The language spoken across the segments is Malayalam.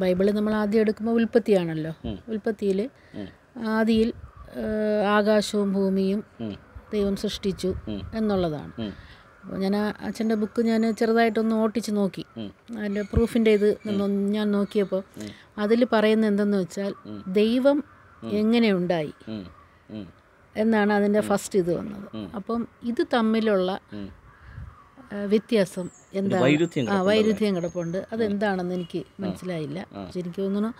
ബൈബിള് നമ്മൾ ആദ്യം എടുക്കുമ്പോൾ ഉൽപ്പത്തിയാണല്ലോ ഉൽപ്പത്തിയിൽ ആദിയിൽ ആകാശവും ഭൂമിയും ദൈവം സൃഷ്ടിച്ചു എന്നുള്ളതാണ് അപ്പോൾ ഞാൻ അച്ഛൻ്റെ ബുക്ക് ഞാൻ ചെറുതായിട്ടൊന്ന് ഓട്ടിച്ച് നോക്കി അതിൻ്റെ പ്രൂഫിൻ്റെ ഇത് ഞാൻ നോക്കിയപ്പോൾ അതിൽ പറയുന്നത് എന്തെന്ന് വെച്ചാൽ ദൈവം എങ്ങനെ ഉണ്ടായി എന്നാണ് അതിൻ്റെ ഫസ്റ്റ് ഇത് വന്നത് അപ്പം ഇത് തമ്മിലുള്ള വ്യത്യാസം എന്താ വൈരുദ്ധ്യം കിടപ്പുണ്ട് അതെന്താണെന്ന് എനിക്ക് മനസ്സിലായില്ല പക്ഷെ എനിക്ക് തോന്നുന്നു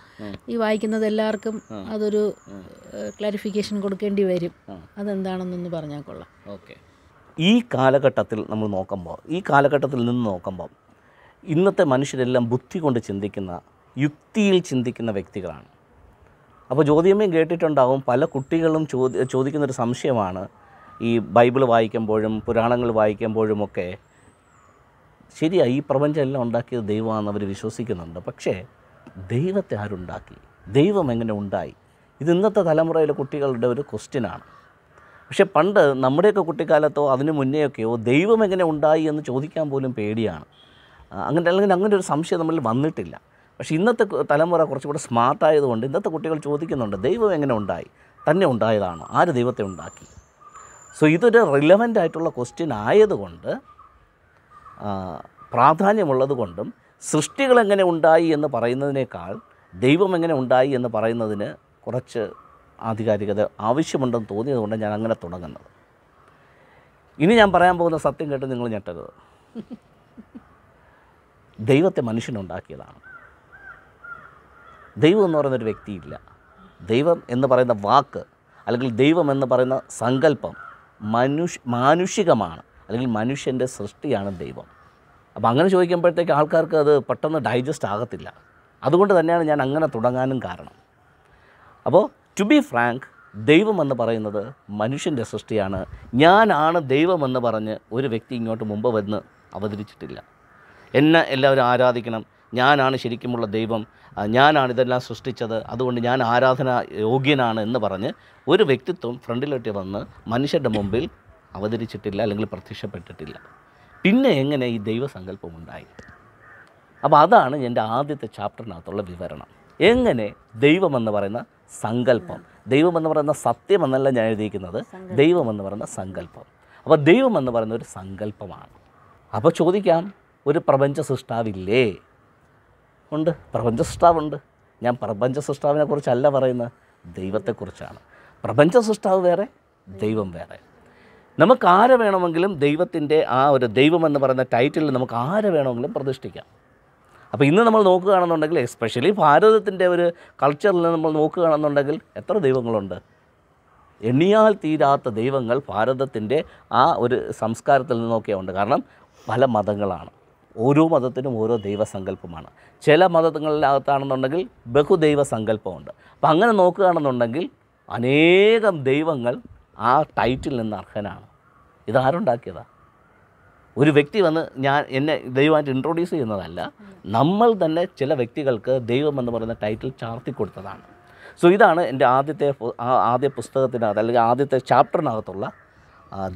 ഈ വായിക്കുന്നത് എല്ലാവർക്കും അതൊരു ക്ലാരിഫിക്കേഷൻ കൊടുക്കേണ്ടി വരും അതെന്താണെന്നൊന്ന് പറഞ്ഞാൽ കൊള്ളാം ഓക്കെ ഈ കാലഘട്ടത്തിൽ നമ്മൾ നോക്കുമ്പോൾ ഈ കാലഘട്ടത്തിൽ നിന്ന് നോക്കുമ്പോൾ ഇന്നത്തെ മനുഷ്യരെല്ലാം ബുദ്ധി കൊണ്ട് ചിന്തിക്കുന്ന യുക്തിയിൽ ചിന്തിക്കുന്ന വ്യക്തികളാണ് അപ്പോൾ ചോദ്യമേ കേട്ടിട്ടുണ്ടാവും പല കുട്ടികളും ചോദി ചോദിക്കുന്നൊരു സംശയമാണ് ഈ ബൈബിൾ വായിക്കുമ്പോഴും പുരാണങ്ങൾ വായിക്കുമ്പോഴുമൊക്കെ ശരിയായി ഈ പ്രപഞ്ചമെല്ലാം ഉണ്ടാക്കിയത് ദൈവമാണെന്ന് അവർ വിശ്വസിക്കുന്നുണ്ട് പക്ഷേ ദൈവത്തെ ആരുണ്ടാക്കി ദൈവം എങ്ങനെ ഉണ്ടായി ഇത് ഇന്നത്തെ തലമുറയിലെ കുട്ടികളുടെ ഒരു ക്വസ്റ്റ്യനാണ് പക്ഷെ പണ്ട് നമ്മുടെയൊക്കെ കുട്ടിക്കാലത്തോ അതിനു മുന്നേയൊക്കെയോ ദൈവം എങ്ങനെ ഉണ്ടായി എന്ന് ചോദിക്കാൻ പോലും പേടിയാണ് അങ്ങനെ അല്ലെങ്കിൽ അങ്ങനെ ഒരു സംശയം നമ്മളിൽ വന്നിട്ടില്ല പക്ഷേ ഇന്നത്തെ തലമുറ കുറച്ചുകൂടെ സ്മാർട്ടായതുകൊണ്ട് ഇന്നത്തെ കുട്ടികൾ ചോദിക്കുന്നുണ്ട് ദൈവം എങ്ങനെ ഉണ്ടായി തന്നെ ഉണ്ടായതാണോ ആര് ദൈവത്തെ ഉണ്ടാക്കി സോ ഇതൊരു റിലവൻ്റ് ആയിട്ടുള്ള ക്വസ്റ്റ്യൻ ആയതുകൊണ്ട് പ്രാധാന്യമുള്ളത് കൊണ്ടും സൃഷ്ടികൾ എങ്ങനെ ഉണ്ടായി എന്ന് പറയുന്നതിനേക്കാൾ ദൈവം എങ്ങനെ ഉണ്ടായി എന്ന് പറയുന്നതിന് കുറച്ച് ആധികാരികത ആവശ്യമുണ്ടെന്ന് തോന്നിയതുകൊണ്ട് ഞാൻ അങ്ങനെ തുടങ്ങുന്നത് ഇനി ഞാൻ പറയാൻ പോകുന്ന സത്യം കേട്ട് നിങ്ങൾ ഞെട്ടരുത് ദൈവത്തെ മനുഷ്യനുണ്ടാക്കിയതാണ് ദൈവം എന്ന് പറയുന്നൊരു വ്യക്തിയില്ല ദൈവം എന്ന് പറയുന്ന വാക്ക് അല്ലെങ്കിൽ ദൈവം എന്ന് പറയുന്ന സങ്കല്പം മനുഷ്യ മാനുഷികമാണ് അല്ലെങ്കിൽ മനുഷ്യൻ്റെ സൃഷ്ടിയാണ് ദൈവം അപ്പോൾ അങ്ങനെ ചോദിക്കുമ്പോഴത്തേക്ക് ആൾക്കാർക്ക് അത് പെട്ടെന്ന് ഡൈജസ്റ്റ് ആകത്തില്ല അതുകൊണ്ട് തന്നെയാണ് ഞാൻ അങ്ങനെ തുടങ്ങാനും കാരണം അപ്പോൾ ടു ബി ഫ്രാങ്ക് ദൈവമെന്ന് പറയുന്നത് മനുഷ്യൻ്റെ സൃഷ്ടിയാണ് ഞാനാണ് ദൈവമെന്ന് പറഞ്ഞ് ഒരു വ്യക്തി ഇങ്ങോട്ട് മുമ്പ് വന്ന് അവതരിച്ചിട്ടില്ല എന്നെ എല്ലാവരും ആരാധിക്കണം ഞാനാണ് ശരിക്കുമുള്ള ദൈവം ഞാനാണ് ഇതെല്ലാം സൃഷ്ടിച്ചത് അതുകൊണ്ട് ഞാൻ ആരാധന യോഗ്യനാണ് എന്ന് പറഞ്ഞ് ഒരു വ്യക്തിത്വം ഫ്രണ്ടിലോട്ട് വന്ന് മനുഷ്യരുടെ മുമ്പിൽ അവതരിച്ചിട്ടില്ല അല്ലെങ്കിൽ പ്രത്യക്ഷപ്പെട്ടിട്ടില്ല പിന്നെ എങ്ങനെ ഈ ദൈവസങ്കല്പം ഉണ്ടായി അപ്പോൾ അതാണ് എൻ്റെ ആദ്യത്തെ ചാപ്റ്ററിനകത്തുള്ള വിവരണം എങ്ങനെ ദൈവമെന്ന് പറയുന്ന സങ്കല്പം ദൈവമെന്ന് പറയുന്ന സത്യമെന്നല്ല ഞാൻ എഴുതിയിരിക്കുന്നത് ദൈവമെന്ന് പറയുന്ന സങ്കല്പം അപ്പോൾ ദൈവമെന്ന് പറയുന്ന ഒരു സങ്കല്പമാണ് അപ്പോൾ ചോദിക്കാം ഒരു പ്രപഞ്ച സൃഷ്ടാവില്ലേ ഉണ്ട് പ്രപഞ്ച സൃഷ്ടാവുണ്ട് ഞാൻ പ്രപഞ്ച സൃഷ്ടാവിനെ കുറിച്ചല്ല പറയുന്നത് ദൈവത്തെക്കുറിച്ചാണ് പ്രപഞ്ച സൃഷ്ടാവ് വേറെ ദൈവം വേറെ നമുക്ക് ആരെ വേണമെങ്കിലും ദൈവത്തിൻ്റെ ആ ഒരു ദൈവം എന്ന് പറയുന്ന ടൈറ്റിലിൽ നമുക്ക് ആരെ വേണമെങ്കിലും പ്രതിഷ്ഠിക്കാം അപ്പോൾ ഇന്ന് നമ്മൾ നോക്കുകയാണെന്നുണ്ടെങ്കിൽ എസ്പെഷ്യലി ഭാരതത്തിൻ്റെ ഒരു കൾച്ചറിൽ നമ്മൾ നോക്കുകയാണെന്നുണ്ടെങ്കിൽ എത്ര ദൈവങ്ങളുണ്ട് എണ്ണിയാൽ തീരാത്ത ദൈവങ്ങൾ ഭാരതത്തിൻ്റെ ആ ഒരു സംസ്കാരത്തിൽ നിന്നൊക്കെ ഉണ്ട് കാരണം പല മതങ്ങളാണ് ഓരോ മതത്തിനും ഓരോ ദൈവസങ്കല്പമാണ് ചില മതങ്ങളിലകത്താണെന്നുണ്ടെങ്കിൽ ബഹുദൈവ സങ്കല്പമുണ്ട് അപ്പം അങ്ങനെ നോക്കുകയാണെന്നുണ്ടെങ്കിൽ അനേകം ദൈവങ്ങൾ ആ ടൈറ്റിൽ നിന്ന് അർഹനാണ് ഇതാരുണ്ടാക്കിയതാ ഒരു വ്യക്തി വന്ന് ഞാൻ എന്നെ ദൈവമായിട്ട് ഇൻട്രൊഡ്യൂസ് ചെയ്യുന്നതല്ല നമ്മൾ തന്നെ ചില വ്യക്തികൾക്ക് ദൈവം എന്ന് പറയുന്ന ടൈറ്റിൽ ചാർത്തി കൊടുത്തതാണ് സോ ഇതാണ് എൻ്റെ ആദ്യത്തെ ആദ്യ പുസ്തകത്തിനകത്ത് അല്ലെങ്കിൽ ആദ്യത്തെ ചാപ്റ്ററിനകത്തുള്ള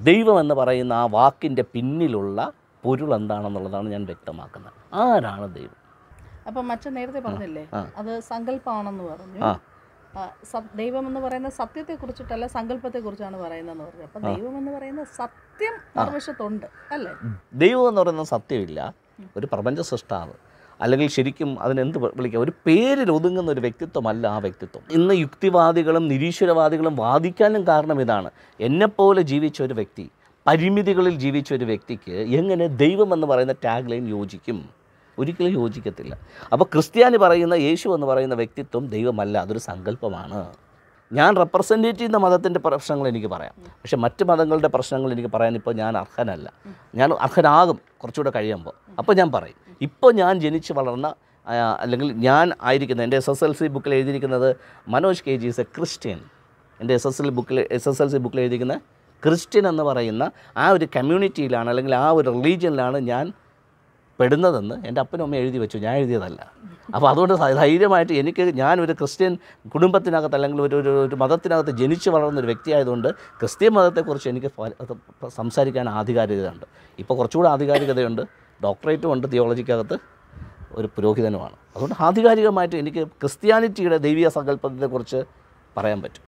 ദൈവം എന്ന് പറയുന്ന ആ വാക്കിൻ്റെ പിന്നിലുള്ള പൊരുൾ എന്താണെന്നുള്ളതാണ് ഞാൻ വ്യക്തമാക്കുന്നത് ആരാണ് ദൈവം അപ്പം മച്ച നേരത്തെ പറഞ്ഞില്ലേ അത് സങ്കല്പമാണെന്ന് പറഞ്ഞു ദൈവം എന്ന് പറയുന്ന സത്യത്തെ കുറിച്ചിട്ടല്ല സങ്കല്പത്തെ കുറിച്ചാണ് പറയുന്നതെന്ന് പറഞ്ഞു അപ്പൊ ദൈവം എന്ന് പറയുന്ന സത്യം മറുവശത്തുണ്ട് അല്ലേ ദൈവം എന്ന് പറയുന്ന സത്യമില്ല ഒരു പ്രപഞ്ച സൃഷ്ടാവ് അല്ലെങ്കിൽ ശരിക്കും അതിനെന്ത് വിളിക്കുക ഒരു പേരിൽ ഒതുങ്ങുന്ന ഒരു വ്യക്തിത്വമല്ല ആ വ്യക്തിത്വം ഇന്ന് യുക്തിവാദികളും നിരീശ്വരവാദികളും വാദിക്കാനും കാരണം ഇതാണ് എന്നെപ്പോലെ ജീവിച്ച ഒരു വ്യക്തി പരിമിതികളിൽ ജീവിച്ച ഒരു വ്യക്തിക്ക് എങ്ങനെ ദൈവം എന്ന് പറയുന്ന ടാഗ് ലൈൻ യോജിക്കും ഒരിക്കലും യോജിക്കത്തില്ല അപ്പോൾ ക്രിസ്ത്യാനി പറയുന്ന യേശു എന്ന് പറയുന്ന വ്യക്തിത്വം ദൈവമല്ല അതൊരു സങ്കല്പമാണ് ഞാൻ റെപ്രസെൻറ്റേറ്റ് ചെയ്യുന്ന മതത്തിൻ്റെ പ്രശ്നങ്ങൾ എനിക്ക് പറയാം പക്ഷേ മറ്റ് മതങ്ങളുടെ പ്രശ്നങ്ങൾ എനിക്ക് പറയാൻ ഇപ്പോൾ ഞാൻ അർഹനല്ല ഞാൻ അർഹനാകും കുറച്ചുകൂടെ കഴിയുമ്പോൾ അപ്പോൾ ഞാൻ പറയും ഇപ്പോൾ ഞാൻ ജനിച്ച് വളർന്ന അല്ലെങ്കിൽ ഞാൻ ആയിരിക്കുന്ന എൻ്റെ എസ് എസ് എൽ സി ബുക്കിൽ എഴുതിയിരിക്കുന്നത് Manoj K G is a Christian എൻ്റെ എസ് എസ് എൽ ബുക്കിൽ എസ് എസ് എൽ സി ബുക്കിൽ എഴുതിയിരിക്കുന്ന ക്രിസ്ത്യൻ എന്ന് പറയുന്ന ആ ഒരു കമ്മ്യൂണിറ്റിയിലാണ് അല്ലെങ്കിൽ ആ ഒരു റിലീജിയനിലാണ് ഞാൻ പെടുന്നതെന്ന് എൻ്റെ അപ്പനും അമ്മ എഴുതി വെച്ചു ഞാൻ എഴുതിയതല്ല അപ്പോൾ അതുകൊണ്ട് ധൈര്യമായിട്ട് എനിക്ക് ഞാനൊരു ക്രിസ്ത്യൻ കുടുംബത്തിനകത്ത് അല്ലെങ്കിൽ ഒരു ഒരു ഒരു മതത്തിനകത്ത് ജനിച്ചു വളർന്നൊരു വ്യക്തിയായതുകൊണ്ട് ക്രിസ്ത്യൻ മതത്തെക്കുറിച്ച് എനിക്ക് സംസാരിക്കാൻ ആധികാരികതയുണ്ട് ഇപ്പോൾ കുറച്ചുകൂടെ ആധികാരികതയുണ്ട് ഡോക്ടറേറ്റും ഉണ്ട് തിയോളജിക്കകത്ത് ഒരു പുരോഹിതനുമാണ് അതുകൊണ്ട് ആധികാരികമായിട്ട് എനിക്ക് ക്രിസ്ത്യാനിറ്റിയുടെ ദൈവിക സങ്കല്പത്തെക്കുറിച്ച് പറയാൻ പറ്റും